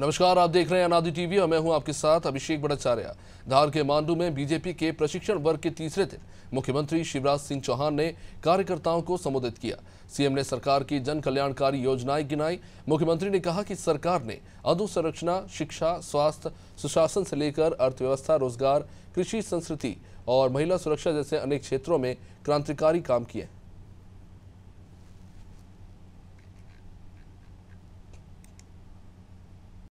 नमस्कार आप देख रहे हैं अनादि टीवी और मैं हूं आपके साथ अभिषेक भट्टाचार्य धार के मांडू में बीजेपी के प्रशिक्षण वर्ग के तीसरे दिन मुख्यमंत्री शिवराज सिंह चौहान ने कार्यकर्ताओं को संबोधित किया सीएम ने सरकार की जन कल्याणकारी योजनाएं गिनाई मुख्यमंत्री ने कहा कि सरकार ने अधोसंरचना शिक्षा स्वास्थ्य सुशासन से लेकर अर्थव्यवस्था रोजगार कृषि संस्कृति और महिला सुरक्षा जैसे अनेक क्षेत्रों में क्रांतिकारी काम किए हैं